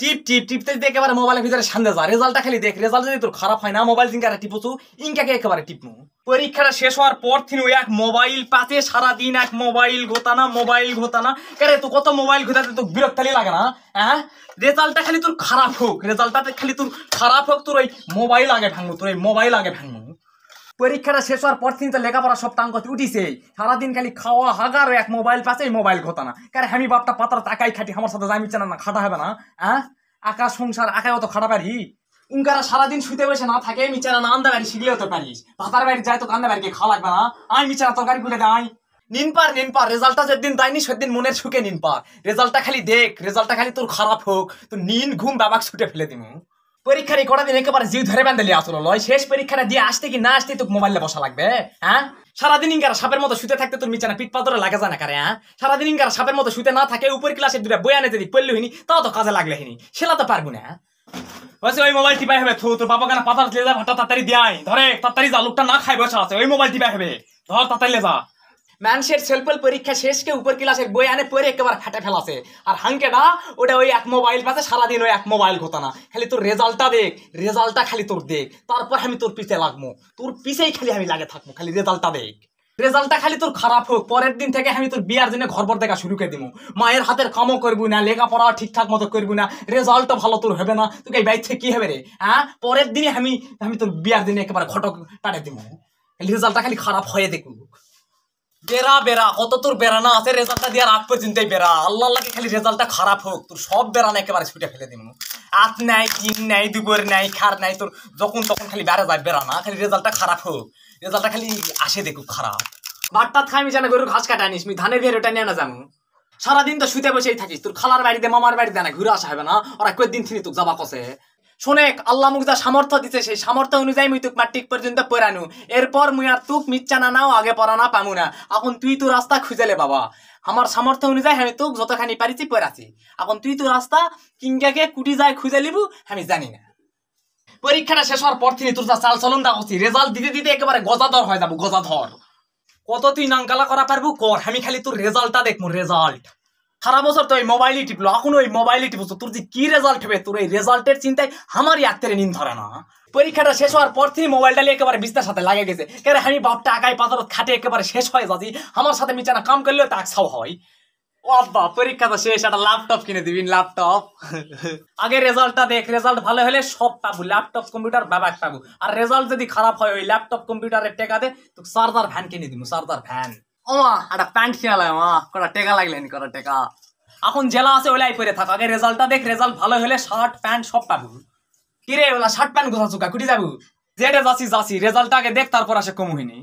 টিপ টিপ টিপতে যদি একেবারে মোবাইলের ভিতরে সান্দে যা রেজাল্টটা খালি দেখ রেজাল্ট যদি তোর খারাপ হয় না মোবাইল জিঙ্কারে টিপুছু ইঙ্কাকে একেবারে টিপনু পরীক্ষাটা শেষ হওয়ার পর থেকে এক মোবাইল পাতে সারাদিন এক মোবাইল ঘোতানা মোবাইল ঘোতানা কারে তো কত মোবাইল ঘোতাতে তো বিরক্তালি লাগে না হ্যাঁ রেজাল্টটা খালি তোর খারাপ হোক রেজাল্টটা খালি তোর খারাপ হোক তোর ওই মোবাইল আগে ভাঙবো তোর ওই মোবাইল আগে ভাঙবো পরীক্ষাটা শেষ হওয়ার পর তো লেখাপড়া সব টাঙ্গ উঠিছে সারাদিন খালি খাওয়া হাগার এক মোবাইল পাশে মোবাইল খোতা না কারণ হ্যামি বাপটা পাতার তাকাই খাটি আমার সাথে চেনা না খাটা হবে না হ্যাঁ আকা সংসার আকায় অত খাটা পারি উনকারা সারাদিন শুতে বসে না থাকে মিচারা না আন্দা বাড়ি শিখলেও তো পারিস ভাতার বাড়ি যায় তো কান্দা বাড়িকে খাওয়া লাগবে না আমি মিচারা তরকারি গুলে দেয় নিন পার নিন পার রেজাল্টটা যেদিন দেয়নি সেদিন মনের সুখে নিন পার রেজাল্টটা খালি দেখ রেজাল্টটা খালি তোর খারাপ হোক তো নিন ঘুম বাবাক ছুটে ফেলে দিমু পরীক্ষার এই কটা দিন একেবারে জিউ ধরে বান্ধালি আসলো লয় শেষ পরীক্ষাটা দিয়ে আসতে কি না আসতে তোকে মোবাইলে বসা লাগবে হ্যাঁ, হ্যাঁ? সারাদিন ইঙ্গারা সাপের মতো শুতে থাকতে তোর মিচানা পিট পাতরে লাগে জানা কারে হ্যাঁ সারাদিন ইঙ্গারা সাপের মতো শুতে না থাকে উপর ক্লাসে দুটা বই আনে যদি পড়লে হইনি তাও তো কাজে লাগলে হিনি সেলা তো পারবো না হ্যাঁ? বলছে ওই মোবাইল টিপাই হবে তোর বাবা কেন পাতার লেজা ভাটা তাড়াতাড়ি দিয়াই ধরে তাড়াতাড়ি যা লোকটা না খাই বসা আছে ওই মোবাইল টিপাই হবে ধর তাড়াতাড়ি লেজা ম্যানসের সেলফেল পরীক্ষা শেষকে উপর ক্লাসের বই আনে পরে একেবারে খাটে ফেলাছে আর হাঙ্কে না ওটা ওই এক মোবাইল পাশে সারাদিন ওই এক মোবাইল ঘোতানা খালি তোর রেজাল্টটা দেখ রেজাল্টটা খালি তোর দেখ তারপর আমি তোর পিছে লাগবো তোর পিছেই খালি আমি লাগে থাকবো খালি রেজাল্টটা দেখ রেজাল্টটা খালি তোর খারাপ হোক পরের দিন থেকে আমি তোর বিয়ার জন্য ঘর দেখা শুরু করে দিব মায়ের হাতের কামও করবো না লেখাপড়া ঠিকঠাক মতো করবো না রেজাল্টটা ভালো তোর হবে না তোকে এই বাইর থেকে কী হবে রে হ্যাঁ পরের দিনে আমি আমি তোর বিয়ার দিনে একেবারে ঘটক কাটে দিব রেজাল্টটা খালি খারাপ হয়ে দেখবো বেড়া বেড়া কত তোর বেড়া না আছে রেজাল্টটা দেওয়ার আগ পর্যন্তই বেড়া আল্লাহ আল্লাহকে খালি রেজাল্টটা খারাপ হোক তোর সব বেড়া না একেবারে ছুটে ফেলে দিব আত নাই তিন নাই দুপুর নাই খার নাই তোর যখন তখন খালি বেড়া যায় বেড়া না খালি রেজাল্টটা খারাপ হোক রেজাল্টটা খালি আসে দেখুক খারাপ খাই আমি জানা গরুর ঘাস কাটা নিস মি ধানের বের ওটা নিয়ে না জানো সারাদিন তো শুতে বসেই থাকিস তোর খালার বাড়িতে মামার বাড়িতে না ঘুরে আসা হবে না ওরা কয়েকদিন থেকে তোর যাবা কষে শোনেক আল্লাহ মুখ যা সামর্থ্য দিছে সেই সামর্থ্য অনুযায়ী মুই তুক মাটিক পর্যন্ত পড়ানু এরপর মুই আর তুক মিচ্ছা না নাও আগে না পামু না এখন তুই তো রাস্তা খুঁজেলে বাবা আমার সামর্থ্য অনুযায়ী আমি তোক যতখানি পারিছি পড়াছি এখন তুই তো রাস্তা কিংগাকে কুটি যায় খুঁজে লিবু আমি জানি না পরীক্ষাটা শেষ হওয়ার পর থেকে তোর যা চাল চলন দা হচ্ছি রেজাল্ট দিতে দিতে একেবারে গজাধর হয়ে যাবো গজাধর কত তুই নাঙ্কালা করা পারবু কর আমি খালি তোর রেজাল্টটা দেখবো রেজাল্ট সারা বছর তো এই মোবাইলই টিপলো এখন ওই মোবাইলই টিপছো তোর যে কি রেজাল্ট হবে তোর এই রেজাল্টের চিন্তায় আমারই আত্মের নিন ধরে না পরীক্ষাটা শেষ হওয়ার পর থেকে মোবাইলটা নিয়ে একেবারে বিস্তার সাথে লাগে গেছে কেন আমি বাপটা আগায় পাথর খাটে একেবারে শেষ হয়ে যাচ্ছি আমার সাথে মিচানা কাম করলেও তা আকসাও হয় বাবা পরীক্ষা তো শেষ একটা ল্যাপটপ কিনে দিবি ল্যাপটপ আগে রেজাল্টটা দেখ রেজাল্ট ভালো হলে সব পাবো ল্যাপটপ কম্পিউটার ব্যাপার পাবো আর রেজাল্ট যদি খারাপ হয় ওই ল্যাপটপ কম্পিউটারের টেকা দে তো চার্জার ভ্যান কিনে দিব সার্দার ভ্যান ওমা একটা প্যান্ট কিনালাম মা কটা টেকা লাগলেন কটা টেকা এখন জেলা আছে ওলাই পরে থাক আগে রেজাল্টটা দেখ রেজাল্ট ভালো হলে শার্ট প্যান্ট সব পাবো কিরে ওলা শার্ট প্যান্ট গোছা চুকা কুটি যাবো যেটা যাচ্ছি যাচ্ছি রেজাল্টটা আগে দেখ তারপর আসে কমুহিনী